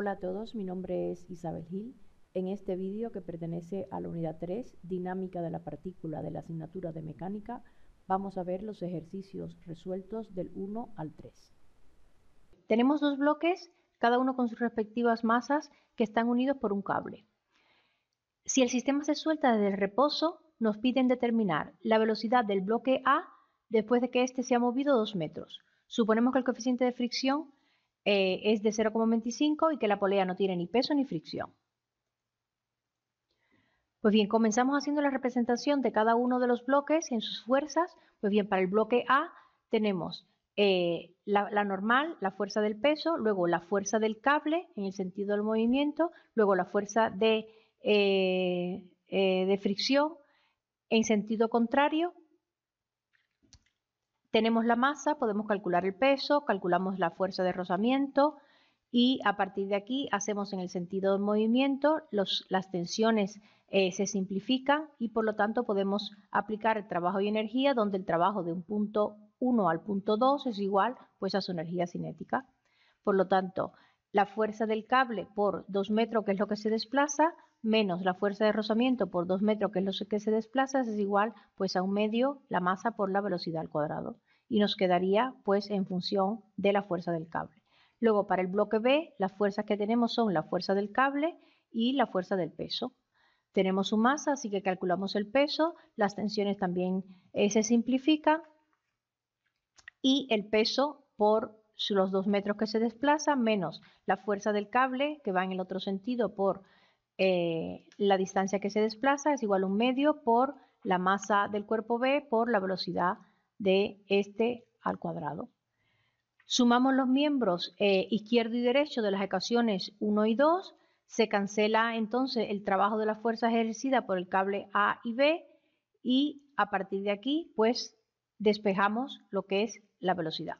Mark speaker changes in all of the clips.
Speaker 1: Hola a todos, mi nombre es Isabel Gil. En este vídeo que pertenece a la unidad 3, Dinámica de la partícula de la asignatura de mecánica, vamos a ver los ejercicios resueltos del 1 al 3. Tenemos dos bloques, cada uno con sus respectivas masas, que están unidos por un cable. Si el sistema se suelta desde el reposo, nos piden determinar la velocidad del bloque A después de que éste se ha movido 2 metros. Suponemos que el coeficiente de fricción eh, es de 0,25 y que la polea no tiene ni peso ni fricción. Pues bien, comenzamos haciendo la representación de cada uno de los bloques en sus fuerzas. Pues bien, para el bloque A tenemos eh, la, normal, la fuerza del peso, luego la fuerza del cable en el sentido del movimiento, luego la fuerza de, eh, de fricción en sentido contrario tenemos la masa, podemos calcular el peso, calculamos la fuerza de rozamiento y a partir de aquí hacemos en el sentido del movimiento, las tensiones eh, se simplifican y por lo tanto podemos aplicar el trabajo y energía donde el trabajo de un punto 1 al punto 2 es igual pues a su energía cinética. Por lo tanto, la fuerza del cable por 2 metros, que es lo que se desplaza, menos la fuerza de rozamiento por 2 metros, que es lo que se desplaza, es igual pues a un medio la masa por la velocidad al cuadrado. Y nos quedaría pues en función de la fuerza del cable. Luego para el bloque B, las fuerzas que tenemos son la fuerza del cable y la fuerza del peso. Tenemos su masa, así que calculamos el peso, las tensiones también eh, se simplifican y el peso por los 2 metros que se desplaza menos la fuerza del cable que va en el otro sentido por eh, la distancia que se desplaza es igual a un medio por la masa del cuerpo B por la velocidad de este al cuadrado. Sumamos los miembros eh, izquierdo y derecho de las ecuaciones 1 y 2, se cancela entonces el trabajo de la fuerza ejercida por el cable A y B y a partir de aquí pues despejamos lo que es la velocidad.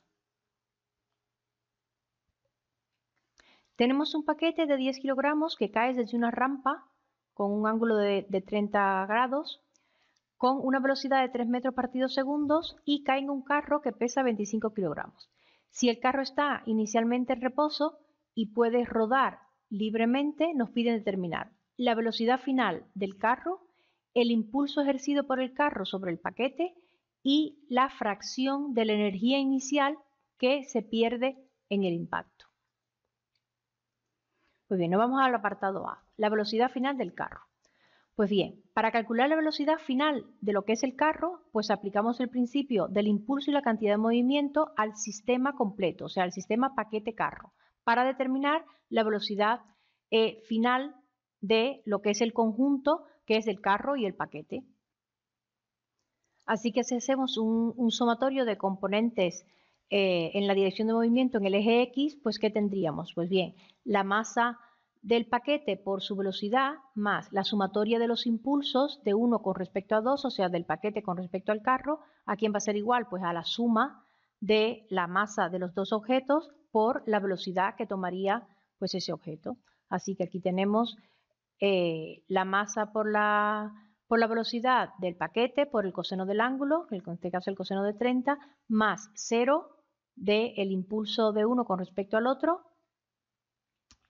Speaker 1: Tenemos un paquete de 10 kilogramos que cae desde una rampa con un ángulo de, 30 grados, con una velocidad de 3 metros partidos segundos y cae en un carro que pesa 25 kilogramos. Si el carro está inicialmente en reposo y puede rodar libremente, nos piden determinar la velocidad final del carro, el impulso ejercido por el carro sobre el paquete y la fracción de la energía inicial que se pierde en el impacto. Pues bien, nos vamos al apartado A, la velocidad final del carro. Pues bien, para calcular la velocidad final de lo que es el carro, pues aplicamos el principio del impulso y la cantidad de movimiento al sistema completo, o sea, al sistema paquete carro, para determinar la velocidad eh, final de lo que es el conjunto, que es el carro y el paquete. Así que hacemos un, un somatorio de componentes eh, en la dirección de movimiento en el eje X, pues ¿qué tendríamos? Pues bien, la masa del paquete por su velocidad más la sumatoria de los impulsos de uno con respecto a 2, o sea, del paquete con respecto al carro, ¿a quién va a ser igual? Pues a la suma de la masa de los dos objetos por la velocidad que tomaría pues ese objeto. Así que aquí tenemos eh, la masa por la, por la velocidad del paquete por el coseno del ángulo, en este caso el coseno de 30, más 0 de el impulso de uno con respecto al otro,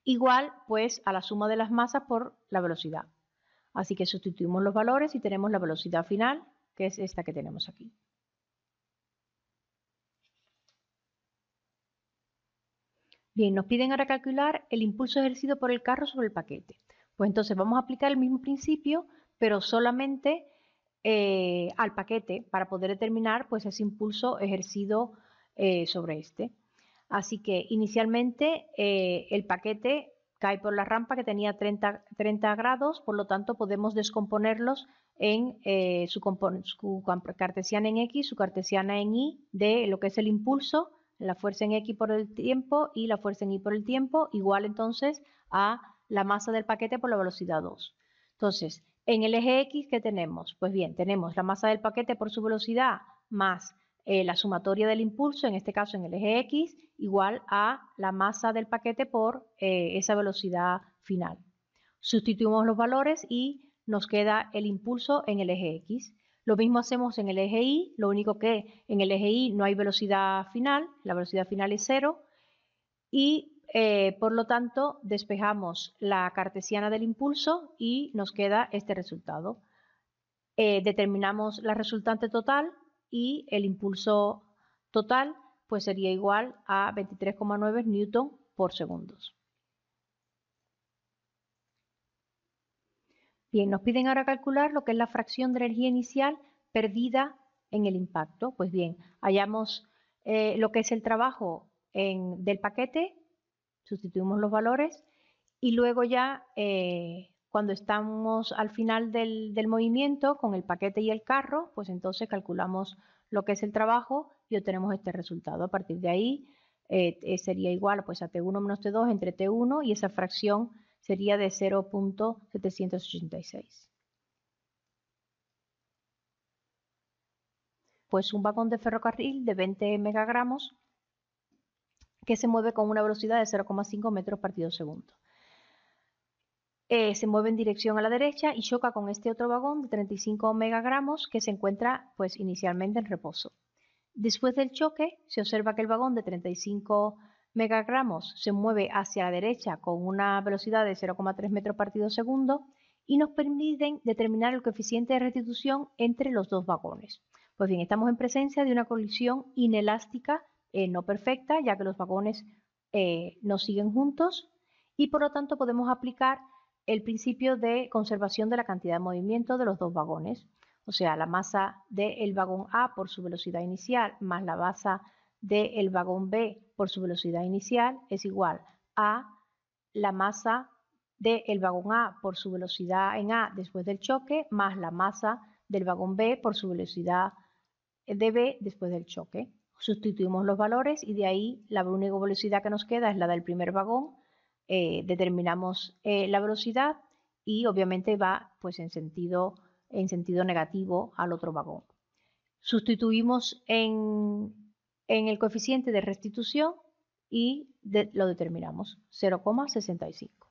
Speaker 1: igual pues a la suma de las masas por la velocidad. Así que sustituimos los valores y tenemos la velocidad final, que es esta que tenemos aquí. Bien, nos piden ahora calcular el impulso ejercido por el carro sobre el paquete. Pues entonces vamos a aplicar el mismo principio, pero solamente eh, al paquete para poder determinar pues, ese impulso ejercido eh, sobre este. Así que inicialmente eh, el paquete cae por la rampa que tenía 30, 30 grados, por lo tanto podemos descomponerlos en eh, su, su, cartesiana en X, su cartesiana en Y de lo que es el impulso, la fuerza en X por el tiempo y la fuerza en Y por el tiempo, igual entonces a la masa del paquete por la velocidad 2. Entonces, en el eje X, ¿qué tenemos? Pues bien, tenemos la masa del paquete por su velocidad más eh, la sumatoria del impulso, en este caso en el eje X, igual a la masa del paquete por eh, esa velocidad final. Sustituimos los valores y nos queda el impulso en el eje X. Lo mismo hacemos en el eje Y, lo único que en el eje Y no hay velocidad final, la velocidad final es cero, y eh, por lo tanto despejamos la cartesiana del impulso y nos queda este resultado. determinamos la resultante total y el impulso total pues sería igual a 23,9 newton por segundos. Bien, nos piden ahora calcular lo que es la fracción de energía inicial perdida en el impacto. Pues bien, hallamos eh, lo que es el trabajo en, del paquete, sustituimos los valores y luego ya eh, cuando estamos al final del, movimiento con el paquete y el carro, pues entonces calculamos lo que es el trabajo y obtenemos este resultado. A partir de ahí eh, eh, sería igual pues a T1 menos T2 entre T1 y esa fracción sería de 0.786. Pues un vagón de ferrocarril de 20 megagramos que se mueve con una velocidad de 0,5 metros partido segundo. Eh, se mueve en dirección a la derecha y choca con este otro vagón de 35 megagramos que se encuentra pues inicialmente en reposo. Después del choque se observa que el vagón de 35 megagramos se mueve hacia la derecha con una velocidad de 0,3 metros partido segundo y nos permiten determinar el coeficiente de restitución entre los dos vagones. Pues bien, estamos en presencia de una colisión inelástica eh, no perfecta, ya que los vagones eh, no siguen juntos y por lo tanto podemos aplicar el principio de conservación de la cantidad de movimiento de los dos vagones, o sea, la masa del vagón A por su velocidad inicial más la masa del vagón B por su velocidad inicial es igual a la masa del vagón A por su velocidad en A después del choque más la masa del vagón B por su velocidad de B después del choque. Sustituimos los valores y de ahí la única velocidad que nos queda es la del primer vagón eh, determinamos eh, la velocidad y obviamente va pues en sentido, en sentido negativo al otro vagón. Sustituimos en, en el coeficiente de restitución y lo determinamos, 0,65.